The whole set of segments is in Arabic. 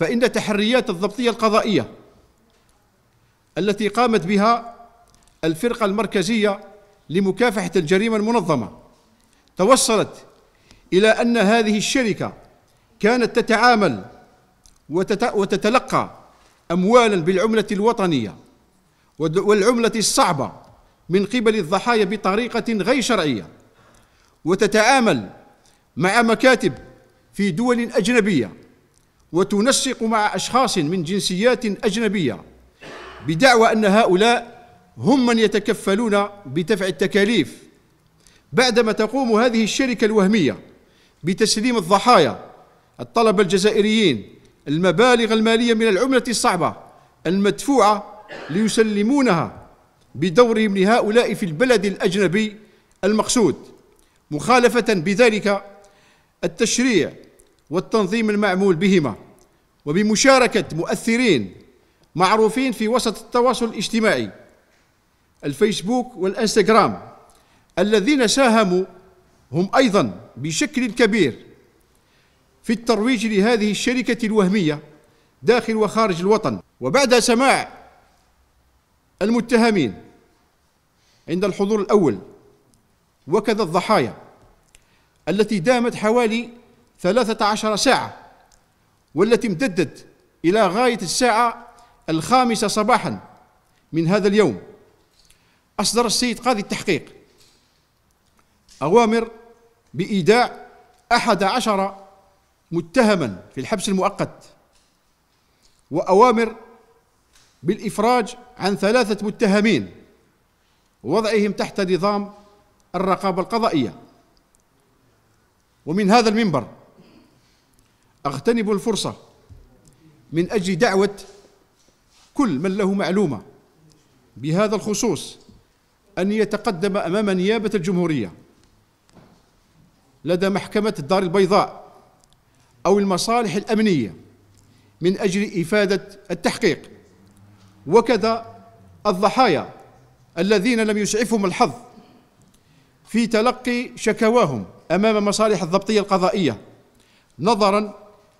فإن تحريات الضبطية القضائية التي قامت بها الفرقة المركزية لمكافحة الجريمة المنظمة توصلت إلى أن هذه الشركة كانت تتعامل وتتلقى أموالا بالعملة الوطنية والعملة الصعبة من قبل الضحايا بطريقة غير شرعية وتتعامل مع مكاتب في دول أجنبية وتنسق مع أشخاص من جنسيات أجنبية بدعوى أن هؤلاء هم من يتكفلون بدفع التكاليف بعدما تقوم هذه الشركة الوهمية بتسليم الضحايا الطلبة الجزائريين المبالغ المالية من العملة الصعبة المدفوعة ليسلمونها بدورهم لهؤلاء في البلد الأجنبي المقصود مخالفة بذلك التشريع والتنظيم المعمول بهما وبمشاركة مؤثرين معروفين في وسط التواصل الاجتماعي الفيسبوك والانستغرام الذين ساهموا هم أيضا بشكل كبير في الترويج لهذه الشركة الوهمية داخل وخارج الوطن وبعد سماع المتهمين عند الحضور الأول وكذا الضحايا التي دامت حوالي ثلاثة عشر ساعة والتي امتدت إلى غاية الساعة الخامسة صباحا من هذا اليوم أصدر السيد قاضي التحقيق أوامر بإيداع أحد عشر متهما في الحبس المؤقت وأوامر بالإفراج عن ثلاثة متهمين ووضعهم تحت نظام الرقابة القضائية ومن هذا المنبر أغتنم الفرصة من أجل دعوة كل من له معلومة بهذا الخصوص أن يتقدم أمام نيابة الجمهورية لدى محكمة الدار البيضاء أو المصالح الأمنية من أجل إفادة التحقيق وكذا الضحايا الذين لم يسعفهم الحظ في تلقي شكواهم أمام مصالح الضبطية القضائية نظرا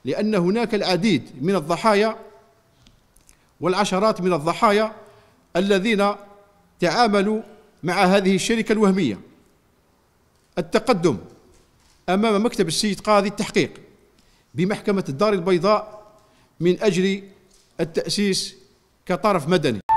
لأن هناك العديد من الضحايا والعشرات من الضحايا الذين تعاملوا مع هذه الشركة الوهمية التقدم أمام مكتب السيد قاضي التحقيق بمحكمة الدار البيضاء من أجل التأسيس كطرف مدني